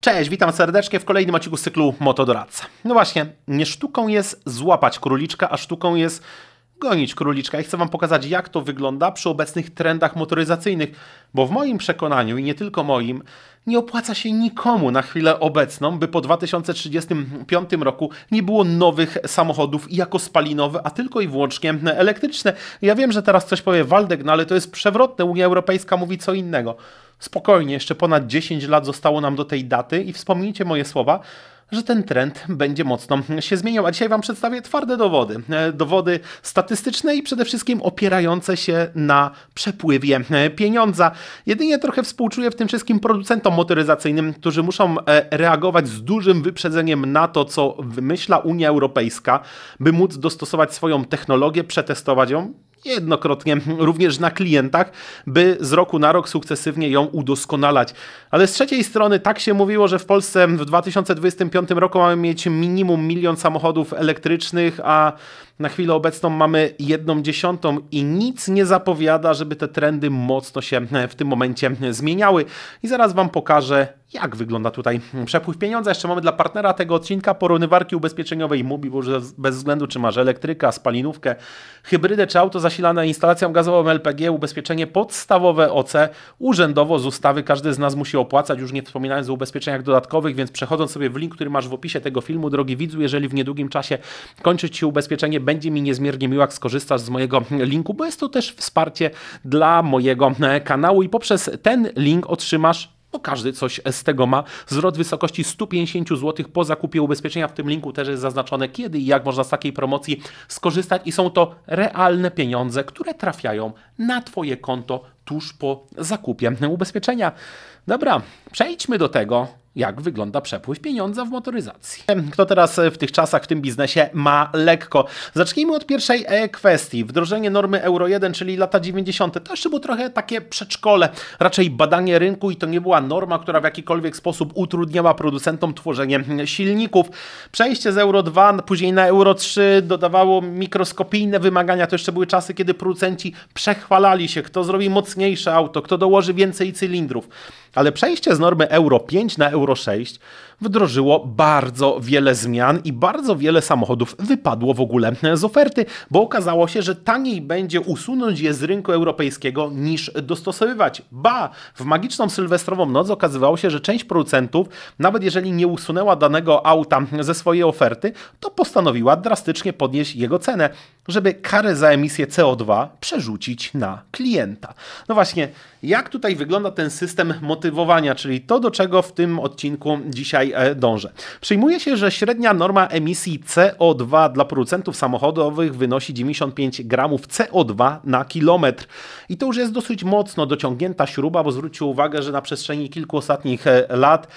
Cześć, witam serdecznie w kolejnym odcinku z cyklu Motodoradca. No właśnie, nie sztuką jest złapać króliczka, a sztuką jest gonić króliczka i chcę Wam pokazać, jak to wygląda przy obecnych trendach motoryzacyjnych, bo w moim przekonaniu i nie tylko moim, nie opłaca się nikomu na chwilę obecną, by po 2035 roku nie było nowych samochodów jako spalinowe, a tylko i wyłącznie elektryczne. Ja wiem, że teraz coś powie Waldek, no ale to jest przewrotne. Unia Europejska mówi co innego. Spokojnie, jeszcze ponad 10 lat zostało nam do tej daty i wspomnijcie moje słowa, że ten trend będzie mocno się zmieniał. A dzisiaj Wam przedstawię twarde dowody. E, dowody statystyczne i przede wszystkim opierające się na przepływie e, pieniądza. Jedynie trochę współczuję w tym wszystkim producentom motoryzacyjnym, którzy muszą e, reagować z dużym wyprzedzeniem na to, co wymyśla Unia Europejska, by móc dostosować swoją technologię, przetestować ją jednokrotnie również na klientach, by z roku na rok sukcesywnie ją udoskonalać. Ale z trzeciej strony tak się mówiło, że w Polsce w 2025 roku mamy mieć minimum milion samochodów elektrycznych, a na chwilę obecną mamy jedną dziesiątą i nic nie zapowiada, żeby te trendy mocno się w tym momencie zmieniały. I zaraz Wam pokażę, jak wygląda tutaj przepływ pieniądza. Jeszcze mamy dla partnera tego odcinka porównywarki ubezpieczeniowej MUBI, bo bez względu czy masz elektryka, spalinówkę, hybrydę czy auto zasilane instalacją gazową LPG, ubezpieczenie podstawowe OC urzędowo z ustawy każdy z nas musi opłacać, już nie wspominając o ubezpieczeniach dodatkowych, więc przechodząc sobie w link, który masz w opisie tego filmu, drogi widzu, jeżeli w niedługim czasie kończyć Ci ubezpieczenie będzie mi niezmiernie miło, jak skorzystasz z mojego linku, bo jest to też wsparcie dla mojego kanału i poprzez ten link otrzymasz no każdy coś z tego ma. Zwrot wysokości 150 zł po zakupie ubezpieczenia. W tym linku też jest zaznaczone, kiedy i jak można z takiej promocji skorzystać. I są to realne pieniądze, które trafiają na Twoje konto tuż po zakupie ubezpieczenia. Dobra, przejdźmy do tego, jak wygląda przepływ pieniądza w motoryzacji. Kto teraz e, w tych czasach, w tym biznesie ma lekko? Zacznijmy od pierwszej e, kwestii. Wdrożenie normy Euro 1, czyli lata 90. To jeszcze było trochę takie przedszkole, raczej badanie rynku i to nie była norma, która w jakikolwiek sposób utrudniała producentom tworzenie silników. Przejście z Euro 2, później na Euro 3 dodawało mikroskopijne wymagania. To jeszcze były czasy, kiedy producenci przechwalali się, kto zrobi mocniejsze auto, kto dołoży więcej cylindrów. Ale przejście z normy Euro 5 na Euro Euro 6 wdrożyło bardzo wiele zmian i bardzo wiele samochodów wypadło w ogóle z oferty, bo okazało się, że taniej będzie usunąć je z rynku europejskiego niż dostosowywać. Ba, w magiczną sylwestrową noc okazywało się, że część producentów, nawet jeżeli nie usunęła danego auta ze swojej oferty, to postanowiła drastycznie podnieść jego cenę żeby karę za emisję CO2 przerzucić na klienta. No właśnie, jak tutaj wygląda ten system motywowania, czyli to, do czego w tym odcinku dzisiaj e, dążę. Przyjmuje się, że średnia norma emisji CO2 dla producentów samochodowych wynosi 95 gramów CO2 na kilometr. I to już jest dosyć mocno dociągnięta śruba, bo zwróćcie uwagę, że na przestrzeni kilku ostatnich e, lat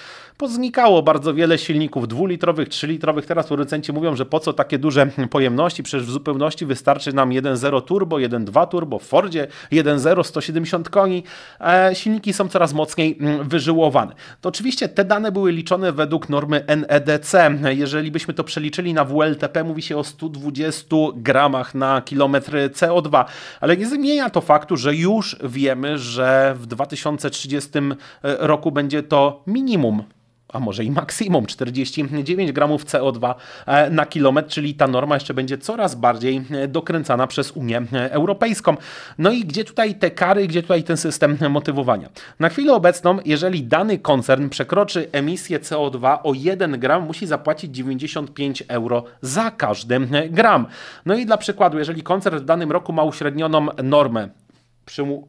poznikało bardzo wiele silników dwulitrowych, trzylitrowych. Teraz producenci mówią, że po co takie duże pojemności, przecież w zupełności wystarczy nam 1.0 turbo, 1.2 turbo, w Fordzie 1.0 170 koni. E, silniki są coraz mocniej mm, wyżyłowane. To oczywiście te dane były liczone według normy NEDC. Jeżeli byśmy to przeliczyli na WLTP, mówi się o 120 gramach na kilometr CO2, ale nie zmienia to faktu, że już wiemy, że w 2030 e, roku będzie to minimum a może i maksimum 49 gramów CO2 e, na kilometr, czyli ta norma jeszcze będzie coraz bardziej e, dokręcana przez Unię e, Europejską. No i gdzie tutaj te kary, gdzie tutaj ten system motywowania? Na chwilę obecną, jeżeli dany koncern przekroczy emisję CO2 o 1 gram, musi zapłacić 95 euro za każdy gram. No i dla przykładu, jeżeli koncern w danym roku ma uśrednioną normę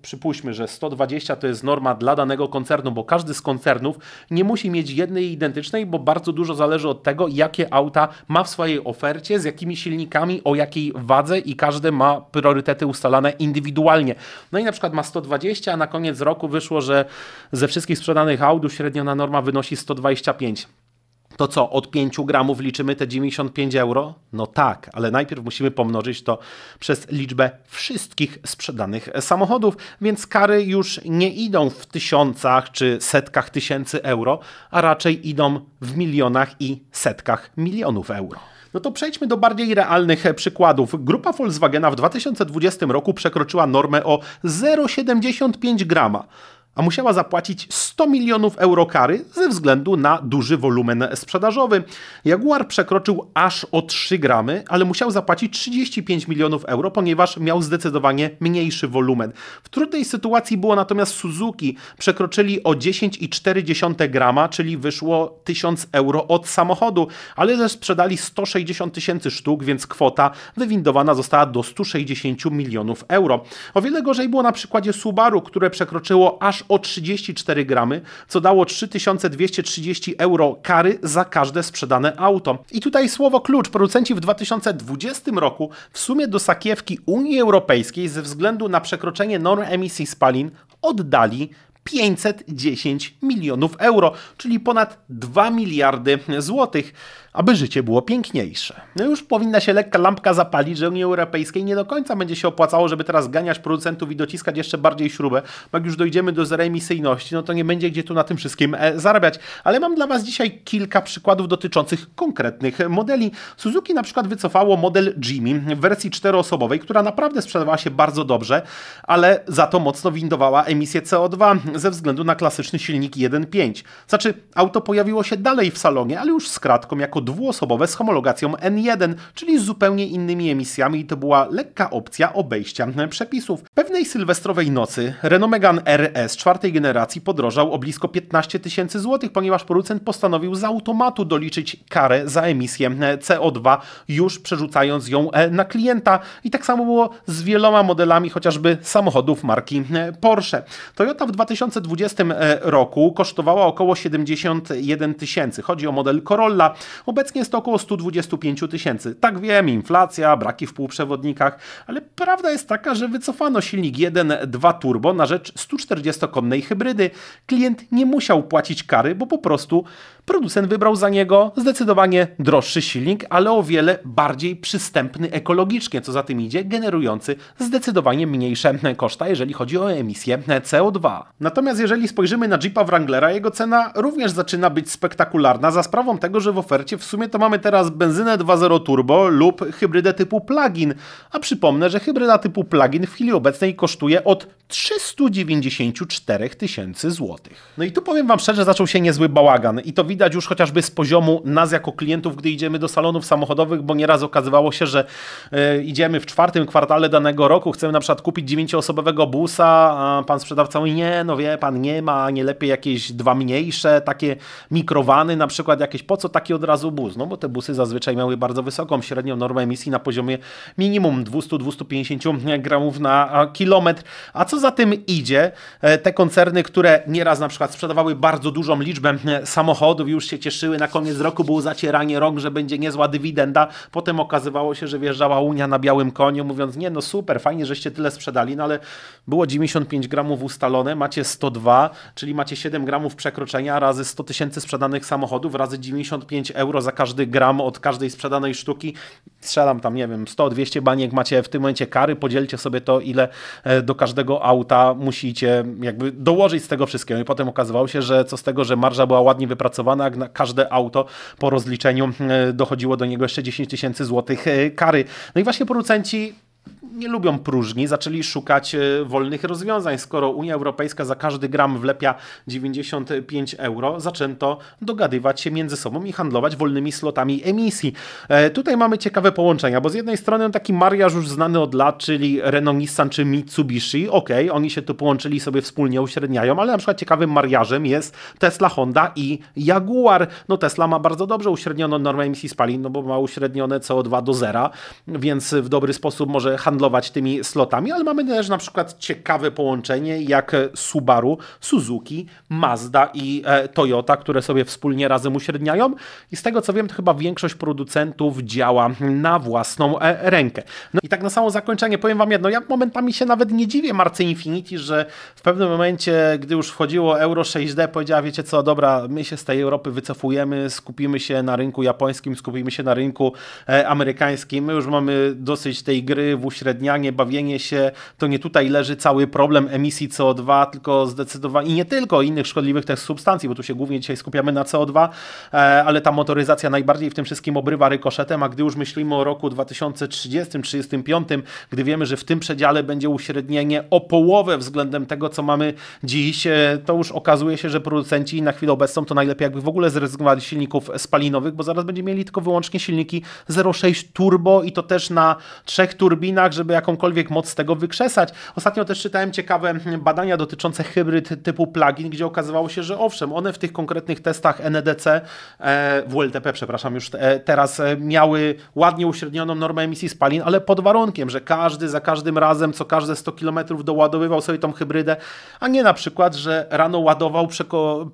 przypuśćmy, że 120 to jest norma dla danego koncernu, bo każdy z koncernów nie musi mieć jednej identycznej, bo bardzo dużo zależy od tego, jakie auta ma w swojej ofercie, z jakimi silnikami, o jakiej wadze i każdy ma priorytety ustalane indywidualnie. No i na przykład ma 120, a na koniec roku wyszło, że ze wszystkich sprzedanych aut średnio na norma wynosi 125 to co, od 5 gramów liczymy te 95 euro? No tak, ale najpierw musimy pomnożyć to przez liczbę wszystkich sprzedanych samochodów, więc kary już nie idą w tysiącach czy setkach tysięcy euro, a raczej idą w milionach i setkach milionów euro. No to przejdźmy do bardziej realnych przykładów. Grupa Volkswagena w 2020 roku przekroczyła normę o 0,75 grama a musiała zapłacić 100 milionów euro kary ze względu na duży wolumen sprzedażowy. Jaguar przekroczył aż o 3 gramy, ale musiał zapłacić 35 milionów euro, ponieważ miał zdecydowanie mniejszy wolumen. W trudnej sytuacji było natomiast Suzuki. Przekroczyli o 10,4 grama, czyli wyszło 1000 euro od samochodu, ale też sprzedali 160 tysięcy sztuk, więc kwota wywindowana została do 160 milionów euro. O wiele gorzej było na przykładzie Subaru, które przekroczyło aż o 34 gramy, co dało 3230 euro kary za każde sprzedane auto. I tutaj słowo klucz. Producenci w 2020 roku w sumie do sakiewki Unii Europejskiej ze względu na przekroczenie norm emisji spalin oddali 510 milionów euro, czyli ponad 2 miliardy złotych aby życie było piękniejsze. No już powinna się lekka lampka zapalić, że Unii Europejskiej nie do końca będzie się opłacało, żeby teraz ganiać producentów i dociskać jeszcze bardziej śrubę, bo jak już dojdziemy do zeroemisyjności, no to nie będzie gdzie tu na tym wszystkim e, zarabiać. Ale mam dla Was dzisiaj kilka przykładów dotyczących konkretnych modeli. Suzuki na przykład wycofało model Jimmy w wersji czteroosobowej, która naprawdę sprzedawała się bardzo dobrze, ale za to mocno windowała emisję CO2 ze względu na klasyczny silnik 1.5. Znaczy, auto pojawiło się dalej w salonie, ale już z kratką jako dwuosobowe z homologacją N1, czyli z zupełnie innymi emisjami i to była lekka opcja obejścia przepisów. Pewnej sylwestrowej nocy Renault Megane RS czwartej generacji podrożał o blisko 15 tysięcy złotych, ponieważ producent postanowił z automatu doliczyć karę za emisję CO2, już przerzucając ją e, na klienta. I tak samo było z wieloma modelami chociażby samochodów marki e, Porsche. Toyota w 2020 e, roku kosztowała około 71 tysięcy. Chodzi o model Corolla. Obecnie jest to około 125 tysięcy. Tak wiem, inflacja, braki w półprzewodnikach, ale prawda jest taka, że wycofano silnik 1.2 turbo na rzecz 140-konnej hybrydy. Klient nie musiał płacić kary, bo po prostu producent wybrał za niego zdecydowanie droższy silnik, ale o wiele bardziej przystępny ekologicznie, co za tym idzie, generujący zdecydowanie mniejsze koszta, jeżeli chodzi o emisję CO2. Natomiast jeżeli spojrzymy na Jeepa Wranglera, jego cena również zaczyna być spektakularna za sprawą tego, że w ofercie w sumie to mamy teraz benzynę 2.0 turbo lub hybrydę typu plug-in, a przypomnę, że hybryda typu plug-in w chwili obecnej kosztuje od 394 tysięcy złotych. No i tu powiem Wam szczerze, zaczął się niezły bałagan i to widać już chociażby z poziomu nas jako klientów, gdy idziemy do salonów samochodowych, bo nieraz okazywało się, że yy, idziemy w czwartym kwartale danego roku, chcemy na przykład kupić dziewięcioosobowego busa, a pan sprzedawca mówi, nie, no wie pan, nie ma, nie lepiej jakieś dwa mniejsze, takie mikrowany na przykład, jakieś po co taki od razu bus, no bo te busy zazwyczaj miały bardzo wysoką średnią normę emisji na poziomie minimum 200-250 gramów na kilometr, a co za tym idzie, e, te koncerny, które nieraz na przykład sprzedawały bardzo dużą liczbę e, samochodów, już się cieszyły, na koniec roku było zacieranie rąk, że będzie niezła dywidenda, potem okazywało się, że wjeżdżała Unia na białym koniu, mówiąc nie no super, fajnie, żeście tyle sprzedali, no ale było 95 gramów ustalone, macie 102, czyli macie 7 gramów przekroczenia razy 100 tysięcy sprzedanych samochodów razy 95 euro za każdy gram od każdej sprzedanej sztuki. Strzelam tam, nie wiem, 100-200 baniek macie w tym momencie kary, podzielcie sobie to, ile e, do każdego auta musicie jakby dołożyć z tego wszystkiego. I potem okazywało się, że co z tego, że marża była ładnie wypracowana, jak na każde auto po rozliczeniu e, dochodziło do niego jeszcze 10 tysięcy złotych e, kary. No i właśnie producenci nie lubią próżni, zaczęli szukać e, wolnych rozwiązań. Skoro Unia Europejska za każdy gram wlepia 95 euro, zaczęto dogadywać się między sobą i handlować wolnymi slotami emisji. E, tutaj mamy ciekawe połączenia, bo z jednej strony taki mariaż już znany od lat, czyli Renault Nissan czy Mitsubishi, ok, oni się tu połączyli sobie wspólnie uśredniają, ale na przykład ciekawym mariażem jest Tesla, Honda i Jaguar. No Tesla ma bardzo dobrze uśrednioną normę emisji spalin, no bo ma uśrednione CO2 do zera, więc w dobry sposób może handlować tymi slotami, ale mamy też na przykład ciekawe połączenie jak Subaru, Suzuki, Mazda i e, Toyota, które sobie wspólnie razem uśredniają i z tego co wiem, to chyba większość producentów działa na własną e, rękę. No i tak na samo zakończenie powiem Wam jedno, ja momentami się nawet nie dziwię Marce Infinity, że w pewnym momencie, gdy już wchodziło Euro 6D, powiedziała, wiecie co, dobra, my się z tej Europy wycofujemy, skupimy się na rynku japońskim, skupimy się na rynku e, amerykańskim, my już mamy dosyć tej gry uśrednianie, bawienie się, to nie tutaj leży cały problem emisji CO2, tylko zdecydowanie, i nie tylko innych szkodliwych też substancji, bo tu się głównie dzisiaj skupiamy na CO2, e, ale ta motoryzacja najbardziej w tym wszystkim obrywa rykoszetem, a gdy już myślimy o roku 2030-35, gdy wiemy, że w tym przedziale będzie uśrednienie o połowę względem tego, co mamy dziś, e, to już okazuje się, że producenci na chwilę obecną to najlepiej jakby w ogóle zrezygnowali z silników spalinowych, bo zaraz będziemy mieli tylko wyłącznie silniki 0,6 turbo i to też na trzech turbin Chinach, żeby jakąkolwiek moc z tego wykrzesać. Ostatnio też czytałem ciekawe badania dotyczące hybryd typu plugin, gdzie okazywało się, że owszem, one w tych konkretnych testach NEDC, e, WLTP, przepraszam, już te, teraz e, miały ładnie uśrednioną normę emisji spalin, ale pod warunkiem, że każdy za każdym razem, co każde 100 km doładowywał sobie tą hybrydę, a nie na przykład, że rano ładował,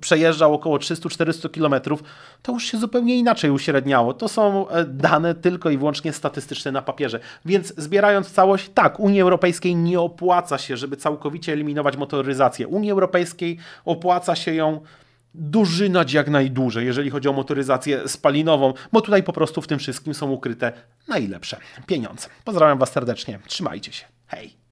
przejeżdżał około 300-400 km, to już się zupełnie inaczej uśredniało. To są e, dane tylko i wyłącznie statystyczne na papierze. Więc zbierają całość, tak, Unii Europejskiej nie opłaca się, żeby całkowicie eliminować motoryzację. Unii Europejskiej opłaca się ją dożynać jak najdłużej, jeżeli chodzi o motoryzację spalinową, bo tutaj po prostu w tym wszystkim są ukryte najlepsze pieniądze. Pozdrawiam Was serdecznie, trzymajcie się, hej!